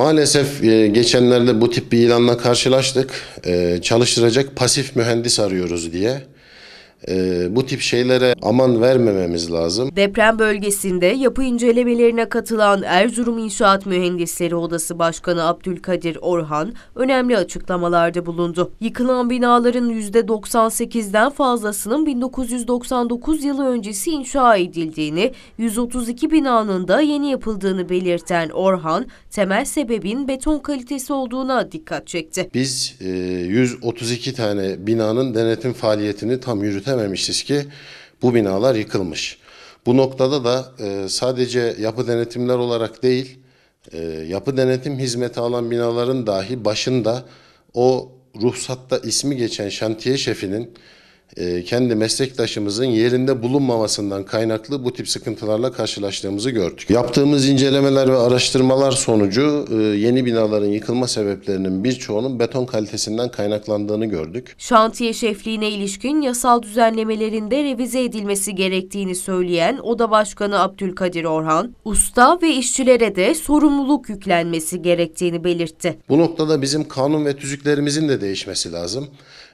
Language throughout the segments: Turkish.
Maalesef e, geçenlerde bu tip bir ilanla karşılaştık. E, çalıştıracak pasif mühendis arıyoruz diye e, bu tip şeylere aman vermememiz lazım. Deprem bölgesinde yapı incelemelerine katılan Erzurum İnşaat Mühendisleri Odası Başkanı Abdülkadir Orhan önemli açıklamalarda bulundu. Yıkılan binaların %98'den fazlasının 1999 yılı öncesi inşa edildiğini, 132 binanın da yeni yapıldığını belirten Orhan, temel sebebin beton kalitesi olduğuna dikkat çekti. Biz e, 132 tane binanın denetim faaliyetini tam yürüten düşünememişiz ki bu binalar yıkılmış. Bu noktada da e, sadece yapı denetimler olarak değil, e, yapı denetim hizmeti alan binaların dahi başında o ruhsatta ismi geçen şantiye şefinin ee, kendi meslektaşımızın yerinde bulunmamasından kaynaklı bu tip sıkıntılarla karşılaştığımızı gördük. Yaptığımız incelemeler ve araştırmalar sonucu e, yeni binaların yıkılma sebeplerinin birçoğunun beton kalitesinden kaynaklandığını gördük. Şantiye şefliğine ilişkin yasal düzenlemelerinde revize edilmesi gerektiğini söyleyen Oda Başkanı Abdülkadir Orhan, usta ve işçilere de sorumluluk yüklenmesi gerektiğini belirtti. Bu noktada bizim kanun ve tüzüklerimizin de değişmesi lazım.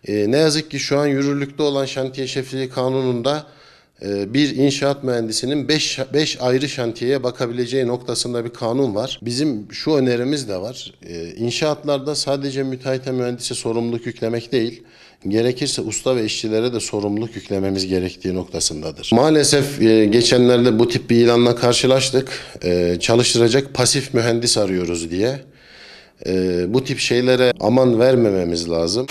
E, ne yazık ki şu an yürürlükte olan şantiye şefliği kanununda e, bir inşaat mühendisinin 5 ayrı şantiyeye bakabileceği noktasında bir kanun var. Bizim şu önerimiz de var. E, inşaatlarda sadece müteahhite mühendise sorumluluk yüklemek değil, gerekirse usta ve işçilere de sorumluluk yüklememiz gerektiği noktasındadır. Maalesef e, geçenlerde bu tip bir ilanla karşılaştık. Çalıştıracak pasif mühendis arıyoruz diye. Bu tip şeylere aman vermememiz lazım.